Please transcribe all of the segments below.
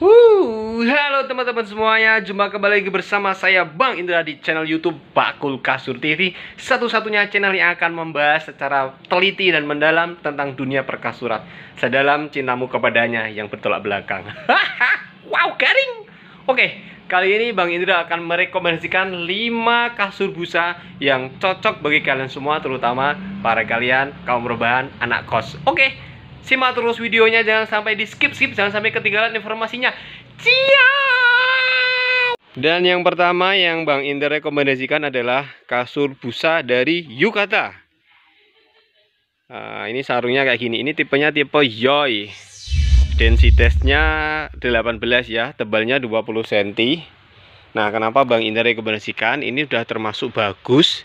halo teman-teman semuanya, jumpa kembali lagi bersama saya Bang Indra di channel YouTube Bakul Kasur TV, satu-satunya channel yang akan membahas secara teliti dan mendalam tentang dunia perkasuran, sedalam cintamu kepadanya yang bertolak belakang. wow, garing. Oke, kali ini Bang Indra akan merekomendasikan 5 kasur busa yang cocok bagi kalian semua terutama para kalian kaum perubahan, anak kos. Oke, Simak terus videonya, jangan sampai di skip-skip, jangan sampai ketinggalan informasinya. Ciao! Dan yang pertama yang Bang Inder rekomendasikan adalah kasur busa dari Yukata. Nah, ini sarungnya kayak gini, ini tipenya tipe Yoi. Densitasnya 18 ya, tebalnya 20 cm. Nah, kenapa Bang Inder rekomendasikan? Ini sudah termasuk bagus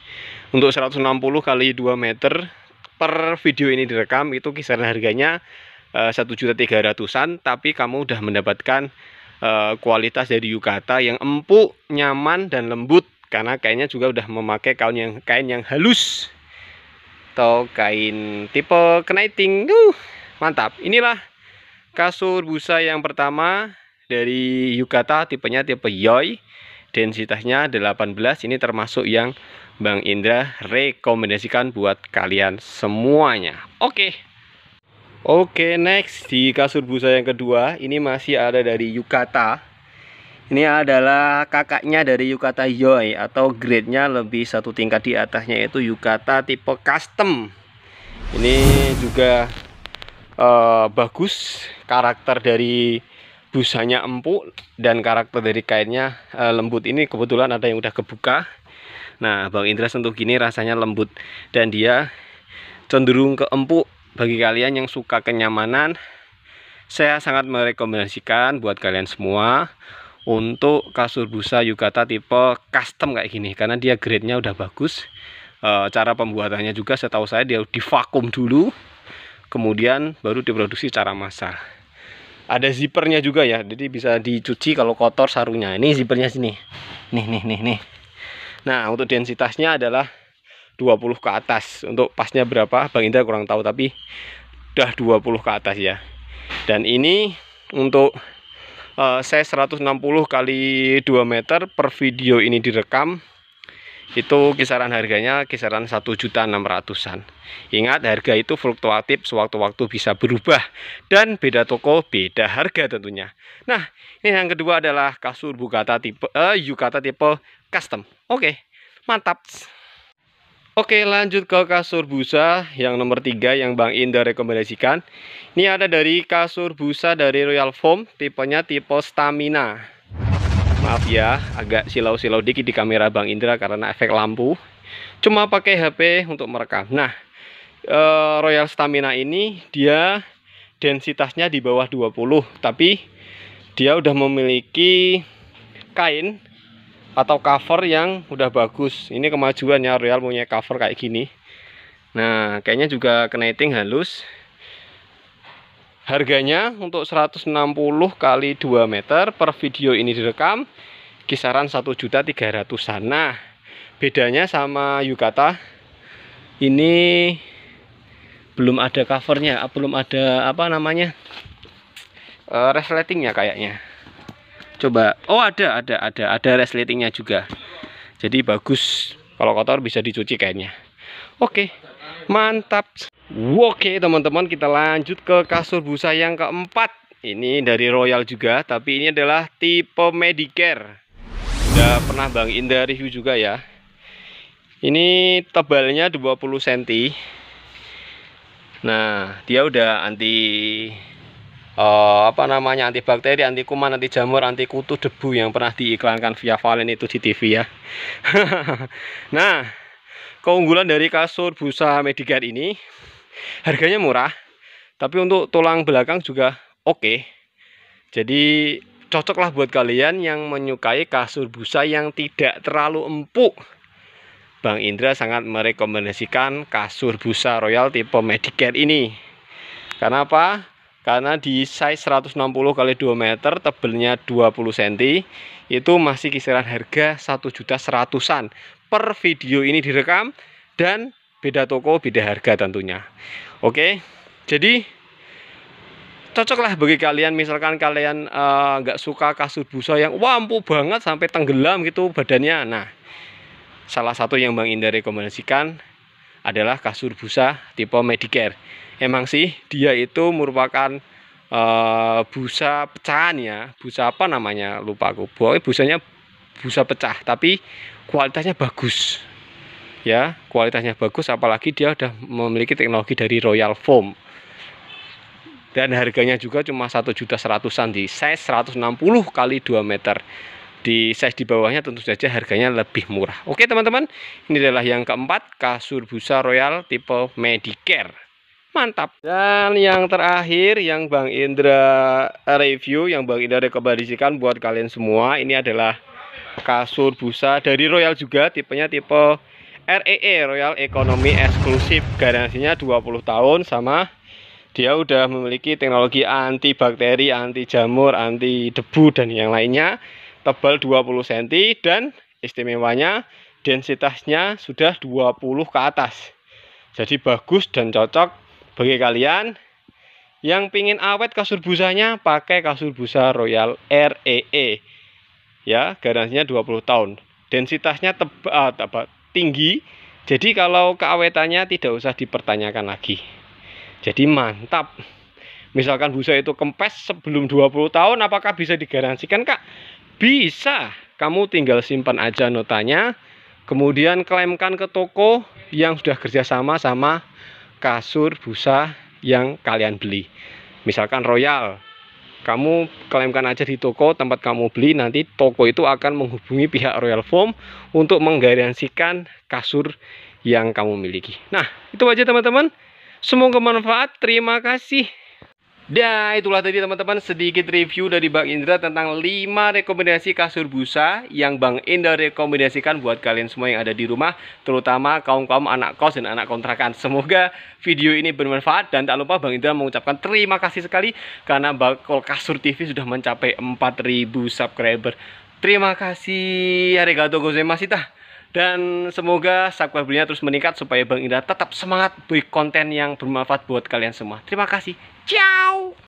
untuk 160 kali 2 meter per video ini direkam itu kisaran harganya eh, satu juta tiga ratusan tapi kamu udah mendapatkan uh, kualitas dari yukata yang empuk nyaman dan lembut karena kainnya juga udah memakai kain yang kain yang halus atau kain tipe knitting. uh, mantap inilah kasur busa yang pertama dari yukata tipenya tipe yoi densitasnya 18 ini termasuk yang Bang Indra rekomendasikan buat kalian semuanya. Oke. Okay. Oke, okay, next di kasur busa yang kedua, ini masih ada dari Yukata. Ini adalah kakaknya dari Yukata Joy atau grade-nya lebih satu tingkat di atasnya yaitu Yukata tipe custom. Ini juga uh, bagus karakter dari busanya empuk dan karakter dari kainnya uh, lembut. Ini kebetulan ada yang udah kebuka Nah, bawang Indra sentuh gini rasanya lembut dan dia cenderung ke empuk bagi kalian yang suka kenyamanan. Saya sangat merekomendasikan buat kalian semua untuk kasur busa Yukata tipe custom kayak gini karena dia grade-nya udah bagus. E, cara pembuatannya juga setahu saya dia divakum dulu kemudian baru diproduksi secara massal. Ada zipernya juga ya, jadi bisa dicuci kalau kotor sarungnya. Ini zipernya sini. Nih nih nih nih. Nah untuk densitasnya adalah 20 ke atas untuk pasnya berapa Bang Indra kurang tahu tapi udah 20 ke atas ya dan ini untuk uh, saya 160 kali 2 meter per video ini direkam itu kisaran harganya kisaran juta 1 600 an Ingat harga itu fluktuatif sewaktu-waktu bisa berubah dan beda toko beda harga tentunya. Nah, ini yang kedua adalah kasur Bukata tipe uh, Yukata tipe custom. Oke, okay, mantap. Oke lanjut ke kasur busa yang nomor tiga yang Bang Indah rekomendasikan Ini ada dari kasur busa dari Royal Foam Tipenya tipe stamina Maaf ya, agak silau-silau dikit di kamera Bang Indra karena efek lampu. Cuma pakai HP untuk merekam. Nah, eh, Royal Stamina ini dia densitasnya di bawah 20, tapi dia udah memiliki kain atau cover yang udah bagus. Ini kemajuannya Royal punya cover kayak gini. Nah, kayaknya juga keniting halus. Harganya untuk 160 kali 2 meter per video ini direkam kisaran 1 juta an Nah, bedanya sama Yukata ini belum ada covernya, ah, belum ada apa namanya? Uh, resletingnya kayaknya. Coba. Oh, ada ada ada ada resletingnya juga. Jadi bagus. Kalau kotor bisa dicuci kayaknya. Oke. Mantap. Oke teman-teman kita lanjut ke kasur busa yang keempat Ini dari Royal juga tapi ini adalah tipe Medicare Sudah pernah Bang Indah review juga ya Ini tebalnya 20 cm Nah dia udah anti uh, apa namanya anti bakteri, anti kuman, anti jamur, anti kutu, debu yang pernah diiklankan via Valen itu di TV ya Nah keunggulan dari kasur busa Medicare ini harganya murah tapi untuk tulang belakang juga oke jadi cocoklah buat kalian yang menyukai kasur busa yang tidak terlalu empuk Bang Indra sangat merekomendasikan kasur busa royal tipe Medicare ini karena apa? karena di size 160 kali 2 meter tebelnya 20 cm itu masih kisaran harga 1 juta seratusan per video ini direkam dan beda toko beda harga tentunya oke jadi cocoklah bagi kalian misalkan kalian eh, nggak uh, suka kasur busa yang wampu banget sampai tenggelam gitu badannya nah salah satu yang Bang Indra rekomendasikan adalah kasur busa tipe Medicare emang sih dia itu merupakan uh, busa pecahan ya busa apa namanya lupa aku pokoknya busanya busa pecah tapi kualitasnya bagus ya kualitasnya bagus apalagi dia sudah memiliki teknologi dari Royal Foam dan harganya juga cuma satu juta seratusan di size 160 kali 2 meter di size di bawahnya tentu saja harganya lebih murah oke teman-teman ini adalah yang keempat kasur busa royal tipe Medicare mantap dan yang terakhir yang Bang Indra review yang Bang Indra rekomendasikan buat kalian semua ini adalah kasur busa dari royal juga tipenya tipe REE e, Royal Economy Eksklusif garansinya 20 tahun sama dia udah memiliki teknologi anti bakteri anti jamur, anti debu dan yang lainnya tebal 20 cm dan istimewanya densitasnya sudah 20 ke atas jadi bagus dan cocok bagi kalian yang pingin awet kasur busanya pakai kasur busa Royal REE e. ya garansinya 20 tahun densitasnya tebal, tebal tinggi. Jadi kalau keawetannya tidak usah dipertanyakan lagi. Jadi mantap. Misalkan busa itu kempes sebelum 20 tahun apakah bisa digaransikan Kak? Bisa. Kamu tinggal simpan aja notanya. Kemudian klaimkan ke toko yang sudah kerjasama sama kasur busa yang kalian beli. Misalkan Royal, kamu klaimkan aja di toko tempat kamu beli nanti toko itu akan menghubungi pihak Royal Foam untuk menggaransikan kasur yang kamu miliki nah itu aja teman-teman semoga bermanfaat terima kasih Nah, itulah tadi teman-teman sedikit review dari Bang Indra tentang 5 rekomendasi kasur busa yang Bang Indra rekomendasikan buat kalian semua yang ada di rumah, terutama kaum-kaum anak kos dan anak kontrakan. Semoga video ini bermanfaat dan tak lupa Bang Indra mengucapkan terima kasih sekali karena bakal Kasur TV sudah mencapai 4000 subscriber. Terima kasih. Arigato gozaimasu dan semoga subscribernya terus meningkat supaya Bang Indra tetap semangat buat konten yang bermanfaat buat kalian semua. Terima kasih. c